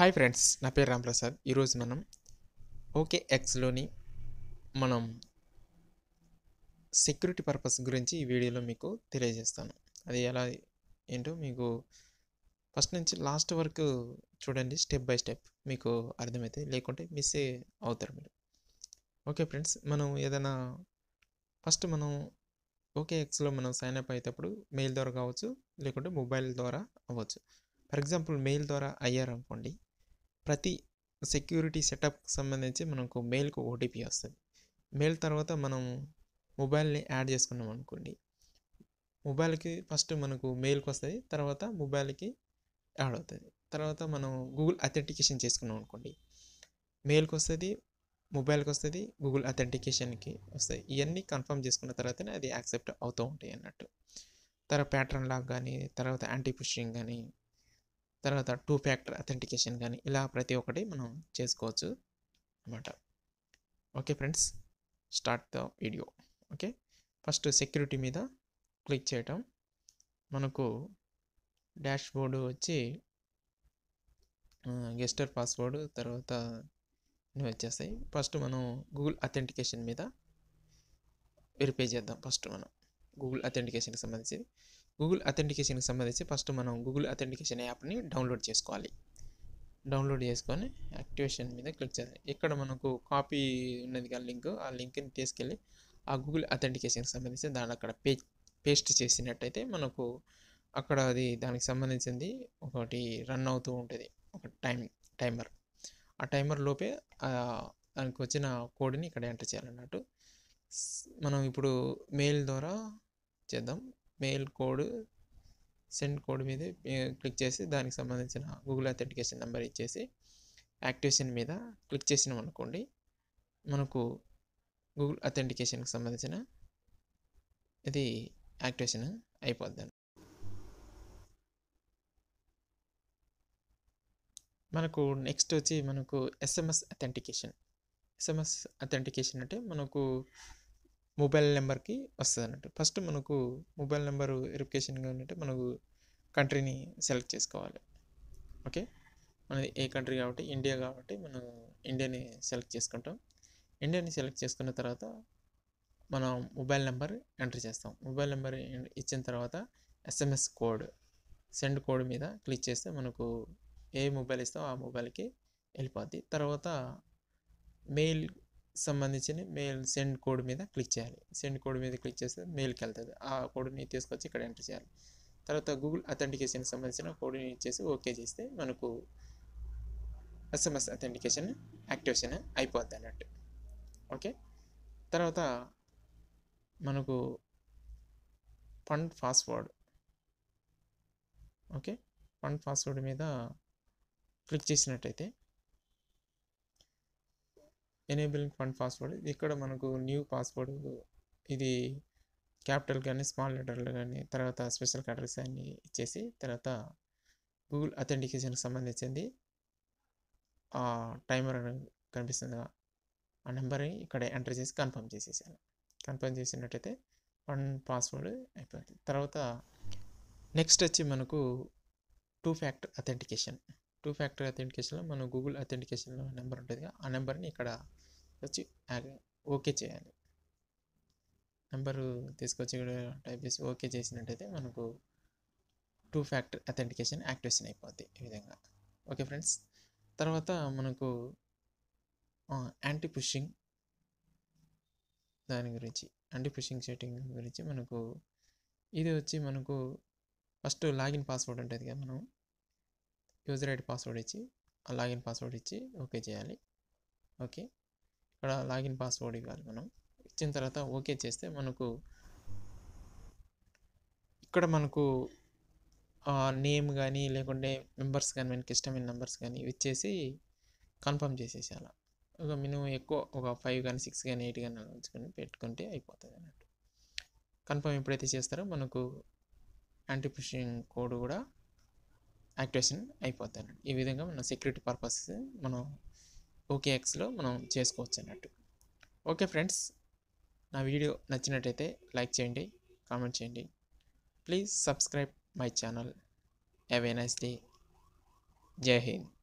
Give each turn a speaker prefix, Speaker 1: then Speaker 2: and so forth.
Speaker 1: hi friends నా పేరు రాంప్రసాద్ ఈరోజు మనం ఓకే ఎక్స్లోని మనం సెక్యూరిటీ పర్పస్ గురించి ఈ వీడియోలో మీకు తెలియజేస్తాను అది ఎలా ఏంటో మీకు ఫస్ట్ నుంచి లాస్ట్ వరకు చూడండి స్టెప్ బై స్టెప్ మీకు అర్థమైతే లేకుంటే మిస్ అవుతారు మీరు ఓకే ఫ్రెండ్స్ మనం ఏదైనా ఫస్ట్ మనం ఓకే ఎక్స్లో మనం సైన్ అప్ అయ్యేటప్పుడు మెయిల్ ద్వారా కావచ్చు లేకుంటే మొబైల్ ద్వారా అవ్వచ్చు ఫర్ ఎగ్జాంపుల్ మెయిల్ ద్వారా అయ్యారనుకోండి ప్రతి సెక్యూరిటీ సెటప్కి సంబంధించి మనకు మెయిల్కు ఓటీపీ వస్తుంది మెయిల్ తర్వాత మనం మొబైల్ని యాడ్ చేసుకున్నాం అనుకోండి మొబైల్కి ఫస్ట్ మనకు మెయిల్కి వస్తుంది తర్వాత మొబైల్కి యాడ్ అవుతుంది తర్వాత మనం గూగుల్ అథెంటికేషన్ చేసుకున్నాం అనుకోండి మెయిల్కి వస్తుంది మొబైల్కి వస్తుంది గూగుల్ అథెంటికేషన్కి వస్తుంది ఇవన్నీ కన్ఫర్మ్ చేసుకున్న తర్వాతనే అది యాక్సెప్ట్ అవుతూ ఉంటాయి అన్నట్టు తర్వాత ప్యాటర్న్ లాక్ కానీ తర్వాత యాంటీ పుషింగ్ కానీ తర్వాత టూ ఫ్యాక్టర్ అథెంటికేషన్ కానీ ఇలా ప్రతి ఒక్కటి మనం చేసుకోవచ్చు అనమాట okay friends start the video okay first security మీద క్లిక్ చేయటం మనకు డాష్ బోర్డు వచ్చి గెస్టర్ పాస్వర్డ్ తర్వాత ఇవి వచ్చేస్తాయి ఫస్ట్ మనం గూగుల్ అథెంటికేషన్ మీద వెరిఫై చేద్దాం ఫస్ట్ మనం గూగుల్ అథెంటికేషన్కి సంబంధించి గూగుల్ అథెంటికేషన్కి సంబంధించి ఫస్ట్ మనం గూగుల్ అథెంటికేషన్ యాప్ని డౌన్లోడ్ చేసుకోవాలి డౌన్లోడ్ చేసుకొని యాక్టివేషన్ మీద క్లిక్ చేయాలి ఇక్కడ మనకు కాపీ ఉన్నది కదా లింక్ ఆ లింక్ని తీసుకెళ్ళి ఆ గూగుల్ అథెంటికేషన్కి సంబంధించి దాన్ని అక్కడ పే పేస్ట్ చేసినట్టయితే మనకు అక్కడ అది దానికి సంబంధించింది ఒకటి రన్ అవుతూ ఉంటుంది ఒక టైం టైమర్ ఆ టైమర్ లోపే దానికి వచ్చిన కోడ్ని ఇక్కడ ఎంటర్ చేయాలన్నట్టు మనం ఇప్పుడు మెయిల్ ద్వారా చేద్దాం మెయిల్ కోడ్ సెండ్ కోడ్ మీద క్లిక్ చేసి దానికి సంబంధించిన గూగుల్ అథెంటికేషన్ నెంబర్ ఇచ్చేసి యాక్టివేషన్ మీద క్లిక్ చేసినాం అనుకోండి మనకు గూగుల్ అథెంటికేషన్కి సంబంధించిన ఇది యాక్టివేషన్ అయిపోద్ది మనకు నెక్స్ట్ వచ్చి మనకు ఎస్ఎంఎస్ అథెంటికేషన్ ఎస్ఎంఎస్ అథెంటికేషన్ అంటే మనకు మొబైల్ నెంబర్కి వస్తుంది అన్నట్టు ఫస్ట్ మనకు మొబైల్ నెంబరు వెరిఫికేషన్గా ఉన్నట్టు మనకు కంట్రీని సెలెక్ట్ చేసుకోవాలి ఓకే మనది ఏ కంట్రీ కాబట్టి ఇండియా కాబట్టి మనం ఇండియాని సెలెక్ట్ చేసుకుంటాం ఇండియాని సెలెక్ట్ చేసుకున్న తర్వాత మనం మొబైల్ నెంబర్ ఎంటర్ చేస్తాం మొబైల్ నెంబర్ ఇచ్చిన తర్వాత ఎస్ఎంఎస్ కోడ్ సెండ్ కోడ్ మీద క్లిక్ చేస్తే మనకు ఏ మొబైల్ ఇస్తామో ఆ మొబైల్కి వెళ్ళిపోద్ది తర్వాత మెయిల్ సంబంధించిన మెయిల్ సెండ్ కోడ్ మీద క్లిక్ చేయాలి సెండ్ కోడ్ మీద క్లిక్ చేస్తే మెయిల్కి వెళ్తుంది ఆ కోడ్ని తీసుకొచ్చి ఇక్కడ ఎంటర్ చేయాలి తర్వాత గూగుల్ అథెంటికేషన్ సంబంధించిన కోడ్ని ఇచ్చేసి ఓకే చేస్తే మనకు ఎస్ఎంఎస్ అథెంటికేషన్ యాక్టివేషన్ అయిపోద్ది అన్నట్టు ఓకే తర్వాత మనకు fund password okay fund password మీద క్లిక్ చేసినట్టయితే ఎనేబులింగ్ ఫండ్ పాస్వర్డ్ ఇక్కడ మనకు న్యూ పాస్వర్డ్ ఇది క్యాపిటల్ కానీ స్మాల్ లెటర్లు కానీ తర్వాత స్పెషల్ క్యాటరీస్ అన్ని ఇచ్చేసి తర్వాత గూగుల్ అథెంటికేషన్కి సంబంధించింది ఆ టైమర్ కనిపిస్తుంది ఆ నెంబర్ని ఇక్కడ ఎంటర్ చేసి కన్ఫర్మ్ చేసేసాను కన్ఫర్మ్ చేసినట్టయితే ఫండ్ పాస్వర్డ్ అయిపోయింది తర్వాత నెక్స్ట్ వచ్చి మనకు two factor authentication two factor అథెంటికేషన్లో మనం గూగుల్ అథెంటికేషన్లో నెంబర్ ఉంటుంది ఆ నెంబర్ని ఇక్కడ వచ్చి ఓకే చేయాలి నెంబరు తీసుకొచ్చి కూడా టైప్ చేసి ఓకే చేసినట్టయితే మనకు టూ ఫ్యాక్టర్ అథెంటికేషన్ యాక్టివేషన్ అయిపోద్ది ఈ విధంగా ఓకే ఫ్రెండ్స్ తర్వాత మనకు యాంటీ పుషింగ్ దాని గురించి యాంటీ పుషింగ్ సెట్టింగ్ గురించి మనకు ఇది వచ్చి మనకు ఫస్ట్ లాగిన్ పాస్వర్డ్ ఉంటుంది కదా మనం యూజర్ ఐడి పాస్వర్డ్ ఇచ్చి ఆ లాగిన్ పాస్వర్డ్ ఇచ్చి ఓకే చేయాలి ఓకే ఇక్కడ లాగిన్ పాస్వర్డ్ ఇవ్వాలి మనం ఇచ్చిన తర్వాత ఓకే చేస్తే మనకు ఇక్కడ మనకు నేమ్ కానీ లేకుంటే మెంబర్స్ కానీ మనకి ఇష్టమైన నెంబర్స్ కానీ ఇచ్చేసి కన్ఫర్మ్ చేసేసేయాలి ఒక మినిమం ఎక్కువ ఒక ఫైవ్ కానీ సిక్స్ కానీ ఎయిట్ కానీ ఉంచుకొని పెట్టుకుంటే అయిపోతుంది అన్నట్టు కన్ఫర్మ్ ఎప్పుడైతే చేస్తారో మనకు యాంటీ ఫిషింగ్ కోడ్ కూడా యాక్టివేషన్ అయిపోద్ది ఈ విధంగా మన సెక్యూరిటీ పర్పస్ మనం ఓకేఎక్స్లో మనం చేసుకోవచ్చు అన్నట్టు ఓకే ఫ్రెండ్స్ నా వీడియో నచ్చినట్టయితే లైక్ చేయండి కామెంట్ చేయండి please subscribe my channel have a nice day జై హింద్